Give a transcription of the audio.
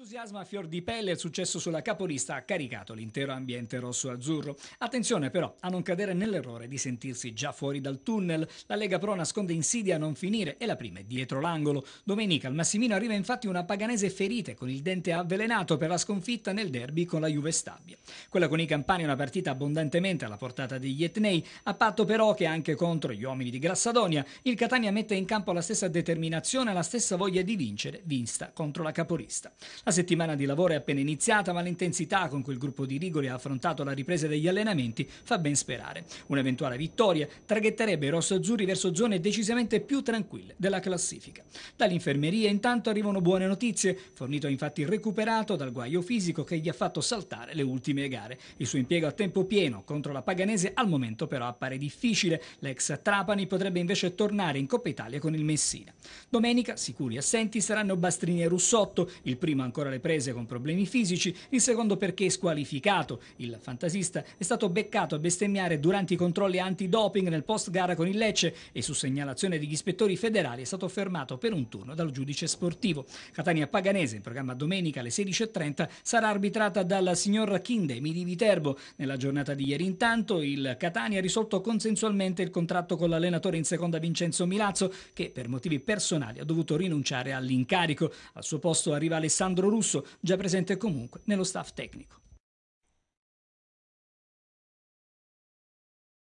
Entusiasmo a fior di pelle il successo sulla capolista ha caricato l'intero ambiente rosso-azzurro. Attenzione però a non cadere nell'errore di sentirsi già fuori dal tunnel. La Lega Pro nasconde insidia a non finire e la prima è dietro l'angolo. Domenica al Massimino arriva infatti una paganese ferita con il dente avvelenato per la sconfitta nel derby con la Juve Stabia. Quella con i Campani è una partita abbondantemente alla portata degli etnei, a patto però che anche contro gli uomini di Grassadonia il Catania mette in campo la stessa determinazione e la stessa voglia di vincere vista contro la capolista. La settimana di lavoro è appena iniziata, ma l'intensità con cui il gruppo di Rigori ha affrontato la ripresa degli allenamenti fa ben sperare. Un'eventuale vittoria traghetterebbe i rossoazzurri verso zone decisamente più tranquille della classifica. Dall'infermeria intanto arrivano buone notizie, fornito infatti il recuperato dal guaio fisico che gli ha fatto saltare le ultime gare. Il suo impiego a tempo pieno contro la Paganese al momento però appare difficile, l'ex Trapani potrebbe invece tornare in Coppa Italia con il Messina. Domenica, sicuri assenti, saranno Bastrini e Russotto, il primo ancora ancora alle prese con problemi fisici, il secondo perché squalificato. Il fantasista è stato beccato a bestemmiare durante i controlli antidoping nel post gara con il Lecce e su segnalazione degli ispettori federali è stato fermato per un turno dal giudice sportivo. Catania Paganese, in programma domenica alle 16.30, sarà arbitrata dalla signor Kindemi di Viterbo. Nella giornata di ieri intanto il Catania ha risolto consensualmente il contratto con l'allenatore in seconda Vincenzo Milazzo che per motivi personali ha dovuto rinunciare all'incarico. Al suo posto arriva Alessandro Alessandro Russo, già presente comunque nello staff tecnico.